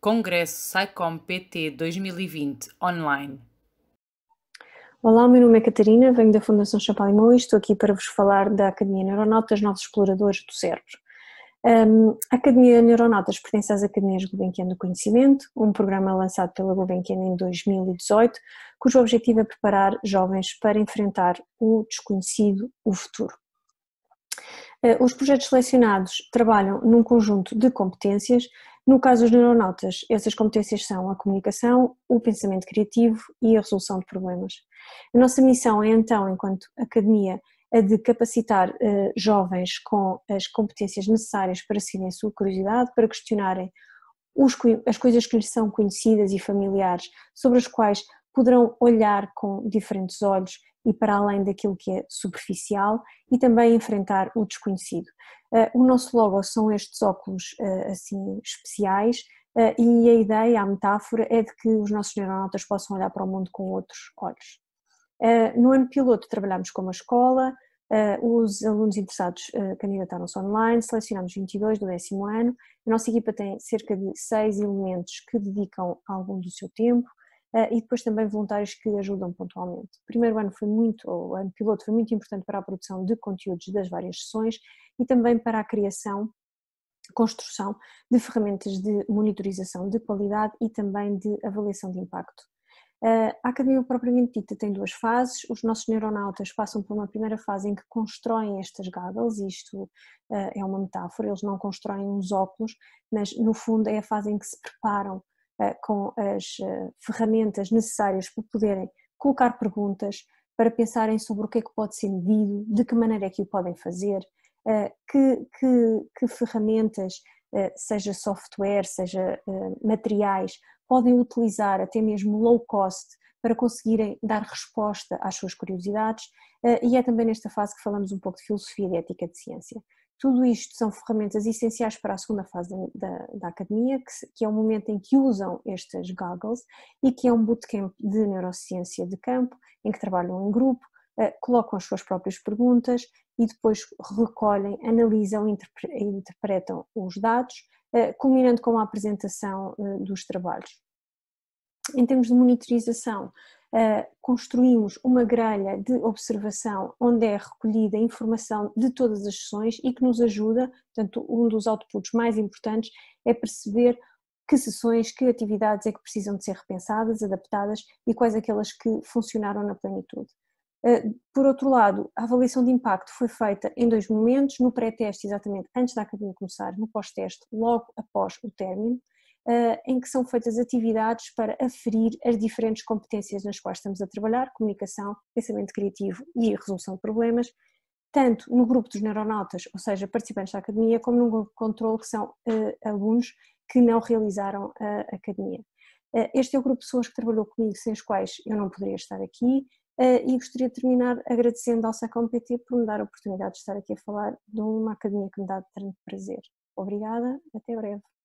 Congresso SciComm PT 2020 online. Olá, meu nome é Catarina, venho da Fundação Champalimau e estou aqui para vos falar da Academia Neuronautas, nossos exploradores do cérebro. Um, a Academia Neuronautas pertence às Academias Gulbenkian do Conhecimento, um programa lançado pela Gulbenkian em 2018, cujo objetivo é preparar jovens para enfrentar o desconhecido, o futuro. Ah, os projetos selecionados trabalham num conjunto de competências no caso dos neuronautas, essas competências são a comunicação, o pensamento criativo e a resolução de problemas. A nossa missão é então, enquanto academia, a de capacitar uh, jovens com as competências necessárias para seguirem a sua curiosidade, para questionarem os, as coisas que lhes são conhecidas e familiares, sobre as quais poderão olhar com diferentes olhos e para além daquilo que é superficial e também enfrentar o desconhecido. Ah, o nosso logo são estes óculos ah, assim especiais ah, e a ideia, a metáfora é de que os nossos neuronautas possam olhar para o mundo com outros olhos. No ano piloto trabalhamos com uma escola, os alunos interessados candidataram-se online, selecionamos 22 do décimo ano. A nossa equipa tem cerca de seis elementos que dedicam algum do seu tempo eh, e depois também voluntários que ajudam pontualmente. O primeiro ano foi muito, o ano piloto foi muito importante para a produção de conteúdos das várias sessões e também para a criação construção de ferramentas de monitorização de qualidade e também de avaliação de impacto. Eh, a academia propriamente dita tem duas fases. Os nossos neuronautas passam por uma primeira fase em que constroem estas goggles, isto eh, é uma metáfora, eles não constroem uns óculos, mas no fundo é a fase em que se preparam eh, com as eh, ferramentas necessárias para poderem colocar perguntas, para pensarem sobre o que é que pode ser medido, de que maneira é que o podem fazer, eh, que, que, que ferramentas, seja software, seja materiais, podem utilizar até mesmo low cost para conseguirem dar resposta às suas curiosidades, e é também nesta fase que falamos um pouco de filosofia e de ética de ciência. Tudo isto são ferramentas essenciais para a segunda fase da, da, academia, que, que, é o momento em que usam estas goggles e que é um bootcamp de neurociência de campo, em que trabalham em grupo, eh, colocam as suas próprias perguntas e depois recolhem, analisam e interpretam os dados, eh, culminando com a apresentação eh, dos trabalhos. Em termos de monitorização, eh, construímos uma grelha de observação onde é recolhida informação de todas as sessões e que nos ajuda, portanto, um dos outputs mais importantes é perceber que sessões, que atividades é que precisam de ser repensadas, adaptadas e quais aquelas que funcionaram na plenitude. Eh, por outro lado, a avaliação de impacto foi feita em dois momentos, no pré-teste, exatamente antes da academia começar, no pós-teste, logo após o término, eh, em que são feitas atividades para aferir as diferentes competências nas quais estamos a trabalhar, comunicação, pensamento criativo e resolução de problemas, tanto no grupo dos neuronautas, ou seja, participantes da academia, como no grupo de controle, que são eh, alunos que não realizaram a academia. Eh, este é o grupo de pessoas que trabalhou comigo, sem as quais eu não poderia estar aqui, e gostaria de terminar agradecendo ao SACOMPT por me dar a oportunidade de estar aqui a falar de uma academia que me dá tanto prazer. Obrigada, até breve.